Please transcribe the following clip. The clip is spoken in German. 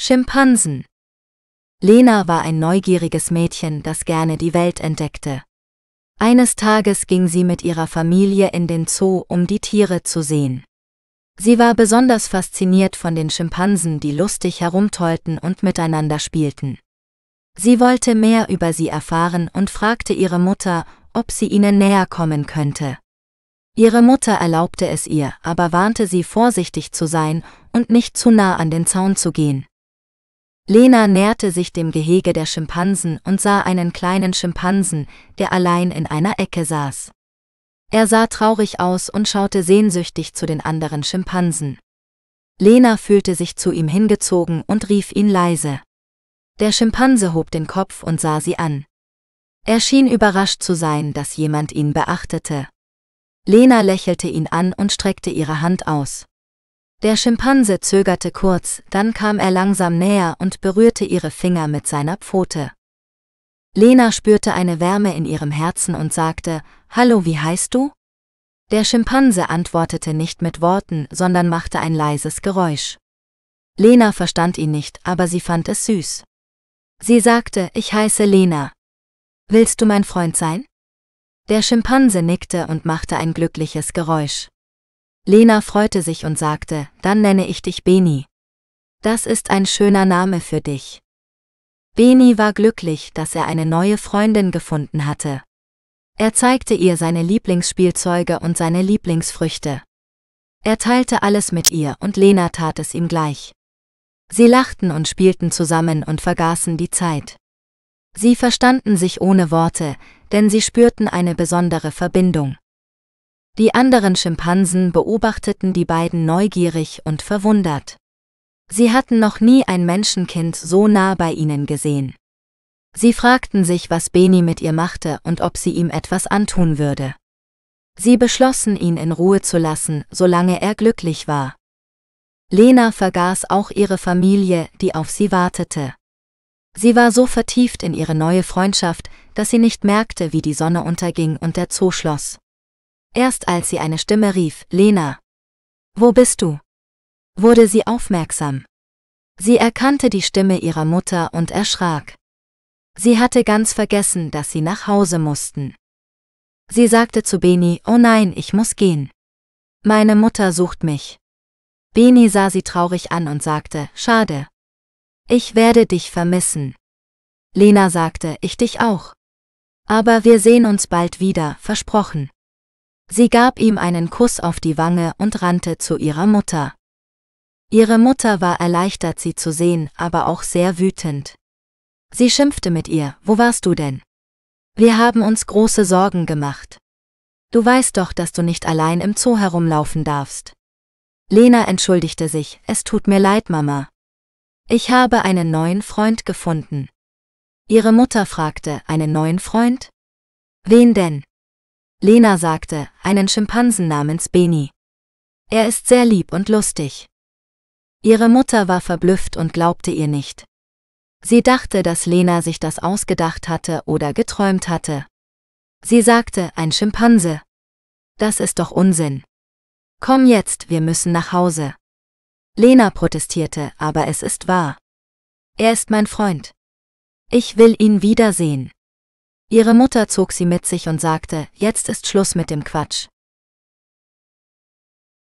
Schimpansen. Lena war ein neugieriges Mädchen, das gerne die Welt entdeckte. Eines Tages ging sie mit ihrer Familie in den Zoo, um die Tiere zu sehen. Sie war besonders fasziniert von den Schimpansen, die lustig herumtollten und miteinander spielten. Sie wollte mehr über sie erfahren und fragte ihre Mutter, ob sie ihnen näher kommen könnte. Ihre Mutter erlaubte es ihr, aber warnte sie vorsichtig zu sein und nicht zu nah an den Zaun zu gehen. Lena näherte sich dem Gehege der Schimpansen und sah einen kleinen Schimpansen, der allein in einer Ecke saß. Er sah traurig aus und schaute sehnsüchtig zu den anderen Schimpansen. Lena fühlte sich zu ihm hingezogen und rief ihn leise. Der Schimpanse hob den Kopf und sah sie an. Er schien überrascht zu sein, dass jemand ihn beachtete. Lena lächelte ihn an und streckte ihre Hand aus. Der Schimpanse zögerte kurz, dann kam er langsam näher und berührte ihre Finger mit seiner Pfote. Lena spürte eine Wärme in ihrem Herzen und sagte, Hallo, wie heißt du? Der Schimpanse antwortete nicht mit Worten, sondern machte ein leises Geräusch. Lena verstand ihn nicht, aber sie fand es süß. Sie sagte, ich heiße Lena. Willst du mein Freund sein? Der Schimpanse nickte und machte ein glückliches Geräusch. Lena freute sich und sagte, dann nenne ich dich Beni. Das ist ein schöner Name für dich. Beni war glücklich, dass er eine neue Freundin gefunden hatte. Er zeigte ihr seine Lieblingsspielzeuge und seine Lieblingsfrüchte. Er teilte alles mit ihr und Lena tat es ihm gleich. Sie lachten und spielten zusammen und vergaßen die Zeit. Sie verstanden sich ohne Worte, denn sie spürten eine besondere Verbindung. Die anderen Schimpansen beobachteten die beiden neugierig und verwundert. Sie hatten noch nie ein Menschenkind so nah bei ihnen gesehen. Sie fragten sich, was Beni mit ihr machte und ob sie ihm etwas antun würde. Sie beschlossen, ihn in Ruhe zu lassen, solange er glücklich war. Lena vergaß auch ihre Familie, die auf sie wartete. Sie war so vertieft in ihre neue Freundschaft, dass sie nicht merkte, wie die Sonne unterging und der Zoo schloss. Erst als sie eine Stimme rief, Lena, wo bist du? wurde sie aufmerksam. Sie erkannte die Stimme ihrer Mutter und erschrak. Sie hatte ganz vergessen, dass sie nach Hause mussten. Sie sagte zu Beni, oh nein, ich muss gehen. Meine Mutter sucht mich. Beni sah sie traurig an und sagte, schade. Ich werde dich vermissen. Lena sagte, ich dich auch. Aber wir sehen uns bald wieder, versprochen. Sie gab ihm einen Kuss auf die Wange und rannte zu ihrer Mutter. Ihre Mutter war erleichtert, sie zu sehen, aber auch sehr wütend. Sie schimpfte mit ihr, wo warst du denn? Wir haben uns große Sorgen gemacht. Du weißt doch, dass du nicht allein im Zoo herumlaufen darfst. Lena entschuldigte sich, es tut mir leid, Mama. Ich habe einen neuen Freund gefunden. Ihre Mutter fragte, einen neuen Freund? Wen denn? Lena sagte, einen Schimpansen namens Beni. Er ist sehr lieb und lustig. Ihre Mutter war verblüfft und glaubte ihr nicht. Sie dachte, dass Lena sich das ausgedacht hatte oder geträumt hatte. Sie sagte, ein Schimpanse. Das ist doch Unsinn. Komm jetzt, wir müssen nach Hause. Lena protestierte, aber es ist wahr. Er ist mein Freund. Ich will ihn wiedersehen. Ihre Mutter zog sie mit sich und sagte, jetzt ist Schluss mit dem Quatsch.